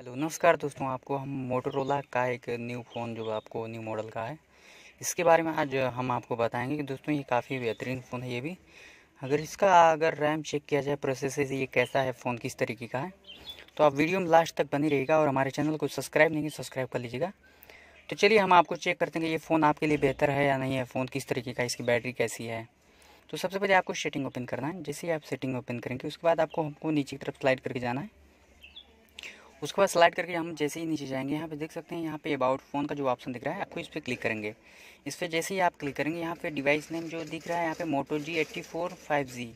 hello नमस्कार दोस्तों आपको हम मोटोरोला का एक न्यू फ़ोन जो आपको न्यू मॉडल का है इसके बारे में आज हम आपको बताएंगे कि दोस्तों ये काफ़ी बेहतरीन फ़ोन है ये भी अगर इसका अगर रैम चेक किया जाए प्रोसेसर ये कैसा है फ़ोन किस तरीके का है तो आप वीडियो में लास्ट तक बनी रहेगा और हमारे चैनल को सब्सक्राइब नहीं सब्सक्राइब कर लीजिएगा तो चलिए हम आपको चेक करते हैं कि ये फ़ोन आपके लिए बेहतर है या नहीं है फ़ोन किस तरीके का इसकी बैटरी कैसी है तो सबसे पहले आपको सेटिंग ओपन करना है जैसे ही आप सेटिंग ओपन करेंगे उसके बाद आपको हमको नीचे की तरफ स्लाइड करके जाना है उसके बाद स्लाइड करके हम जैसे ही नीचे जाएंगे यहाँ पे देख सकते हैं यहाँ पे अबाउट फ़ोन का जो ऑप्शन दिख रहा है आपको इस पर क्लिक करेंगे इस पर जैसे ही आप क्लिक करेंगे यहाँ पे डिवाइस नेम जो दिख रहा है यहाँ पे Moto G eighty four five G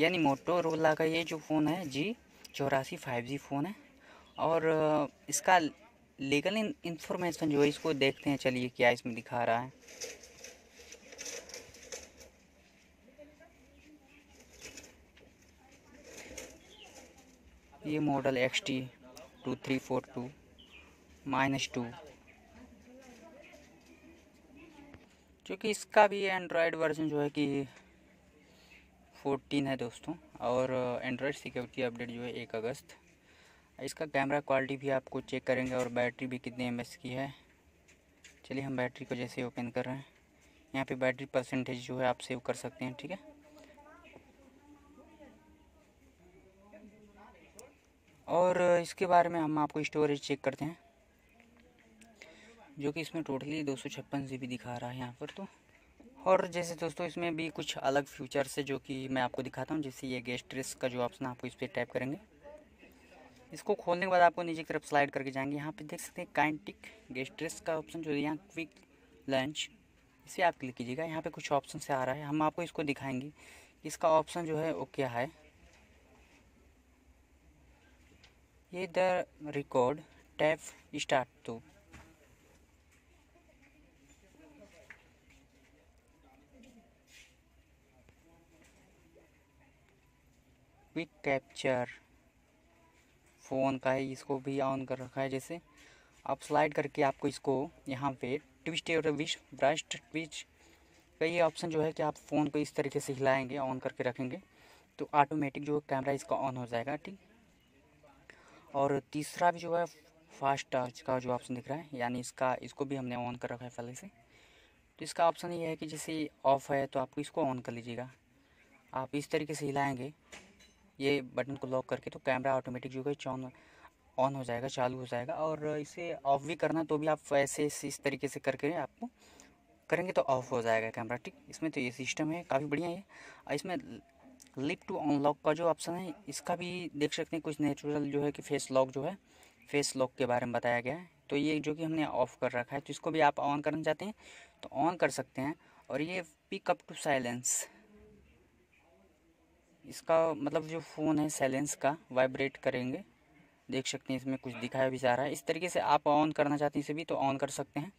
यानी रोला का ये जो फ़ोन है जी चौरासी फाइव जी फ़ोन है और इसका लीगल इन्फॉर्मेशन जो है इसको देखते हैं चलिए क्या इसमें दिखा रहा है ये model X T two three four two minus two क्योंकि इसका भी एंड्रॉयड वर्जन जो है कि 14 है दोस्तों और एंड्रॉयड सिक्योरिटी अपडेट जो है एक अगस्त इसका कैमरा क्वालिटी भी आपको चेक करेंगे और बैटरी भी कितने एम की है चलिए हम बैटरी को जैसे ओपन कर रहे हैं यहाँ पे बैटरी परसेंटेज जो है आप सेव कर सकते हैं ठीक है और इसके बारे में हम आपको स्टोरेज चेक करते हैं जो कि इसमें टोटली दो सौ छप्पन जी बी दिखा रहा है यहाँ पर तो और जैसे दोस्तों इसमें भी कुछ अलग फीचर्स है जो कि मैं आपको दिखाता हूँ जैसे ये गेस्ट ट्रेस का जो ऑप्शन आपको इस पर टैप करेंगे इसको खोलने के बाद आपको नीचे की तरफ स्लाइड करके जाएंगे यहाँ पे देख सकते हैं काइंटिक गेस्ट गेस्ट्रेस का ऑप्शन जो यहाँ क्विक लंच इसे आप क्लिक कीजिएगा यहाँ पे कुछ ऑप्शन से आ रहा है हम आपको इसको दिखाएंगे इसका ऑप्शन जो है वो क्या है ये द रिकॉर्ड टैप स्टार्ट तो क्विक कैप्चर फ़ोन का है इसको भी ऑन कर रखा है जैसे आप स्लाइड करके आपको इसको यहाँ पे ट्विस्ट और विश ब्रश ट्विच का ये ऑप्शन जो है कि आप फ़ोन को इस तरीके से हिलाएंगे ऑन करके रखेंगे तो ऑटोमेटिक जो कैमरा इसका ऑन हो जाएगा ठीक और तीसरा भी जो है फास्ट टच का जो ऑप्शन दिख रहा है यानी इसका इसको भी हमने ऑन कर रखा है पहले से तो इसका ऑप्शन ये है कि जैसे ऑफ़ है तो आपको इसको ऑन कर लीजिएगा आप इस तरीके से हिलाएंगे ये बटन को लॉक करके तो कैमरा ऑटोमेटिक जो है चौन ऑन हो जाएगा चालू हो जाएगा और इसे ऑफ भी करना तो भी आप ऐसे इस तरीके से करके आपको करेंगे तो ऑफ हो जाएगा कैमरा ठीक इसमें तो ये सिस्टम है काफ़ी बढ़िया है इसमें लिप टू अनलॉक का जो ऑप्शन है इसका भी देख सकते हैं कुछ नेचुरल जो है कि फेस लॉक जो है फेस लॉक के बारे में बताया गया है तो ये जो कि हमने ऑफ़ कर रखा है तो इसको भी आप ऑन करना चाहते हैं तो ऑन कर सकते हैं और ये पिकअप टू साइलेंस इसका मतलब जो फ़ोन है साइलेंस का वाइब्रेट करेंगे देख सकते हैं इसमें कुछ दिखाया भी जा रहा है इस तरीके से आप ऑन करना चाहते हैं इसे भी तो ऑन कर सकते हैं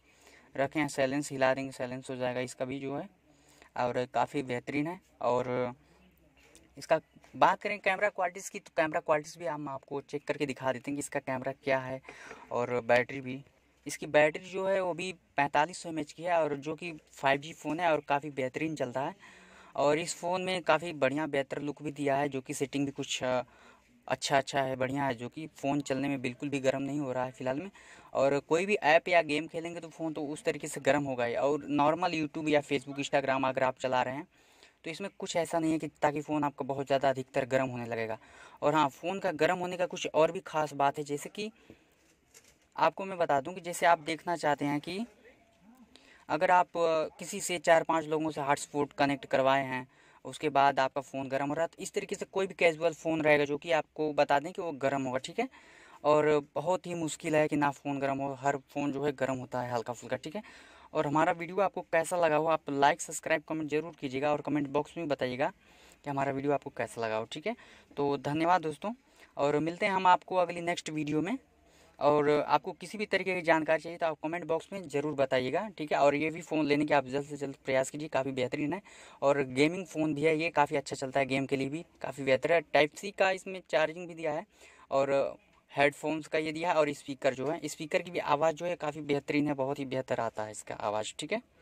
रखें साइलेंस हिला देंगे साइलेंस हो जाएगा इसका भी जो है और काफ़ी बेहतरीन है और इसका बात करें कैमरा क्वालिटीज़ की तो कैमरा क्वालिटीज़ भी हम आपको चेक करके दिखा देते हैं कि इसका कैमरा क्या है और बैटरी भी इसकी बैटरी जो है वो भी पैंतालीस सौ की है और जो कि 5G फ़ोन है और काफ़ी बेहतरीन चल रहा है और इस फ़ोन में काफ़ी बढ़िया बेहतर लुक भी दिया है जो कि सेटिंग भी कुछ अच्छा अच्छा है बढ़िया है जो कि फ़ोन चलने में बिल्कुल भी गर्म नहीं हो रहा है फ़िलहाल में और कोई भी ऐप या गेम खेलेंगे तो फ़ोन तो उस तरीके से गर्म होगा ही और नॉर्मल यूट्यूब या फेसबुक इंस्टाग्राम अगर आप चला रहे हैं तो इसमें कुछ ऐसा नहीं है कि ताकि फ़ोन आपका बहुत ज़्यादा अधिकतर गर्म होने लगेगा और हाँ फ़ोन का गर्म होने का कुछ और भी ख़ास बात है जैसे कि आपको मैं बता दूं कि जैसे आप देखना चाहते हैं कि अगर आप किसी से चार पांच लोगों से हॉटस्पॉट कनेक्ट करवाए हैं उसके बाद आपका फ़ोन गर्म हो रहा है तो इस तरीके से कोई भी कैजुअल फ़ोन रहेगा जो कि आपको बता दें कि वो गर्म होगा ठीक है और बहुत ही मुश्किल है कि ना फ़ोन गर्म हो हर फ़ोन जो है गर्म होता है हल्का फुल्का ठीक है और हमारा वीडियो आपको कैसा लगा हो आप लाइक सब्सक्राइब कमेंट जरूर कीजिएगा और कमेंट बॉक्स में बताइएगा कि हमारा वीडियो आपको कैसा लगा हो ठीक है तो धन्यवाद दोस्तों और मिलते हैं हम आपको अगली नेक्स्ट वीडियो में और आपको किसी भी तरीके की जानकारी चाहिए तो आप कमेंट बॉक्स में ज़रूर बताइएगा ठीक है और ये भी फ़ोन लेने के आप जल्द से जल्द प्रयास कीजिए काफ़ी बेहतरीन है और गेमिंग फ़ोन भी है ये काफ़ी अच्छा चलता है गेम के लिए भी काफ़ी बेहतर है टाइप सी का इसमें चार्जिंग भी दिया है और हेडफोन्स का ये दिया है और स्पीकर जो है स्पीकर की भी आवाज़ जो है काफ़ी बेहतरीन है बहुत ही बेहतर आता है इसका आवाज़ ठीक है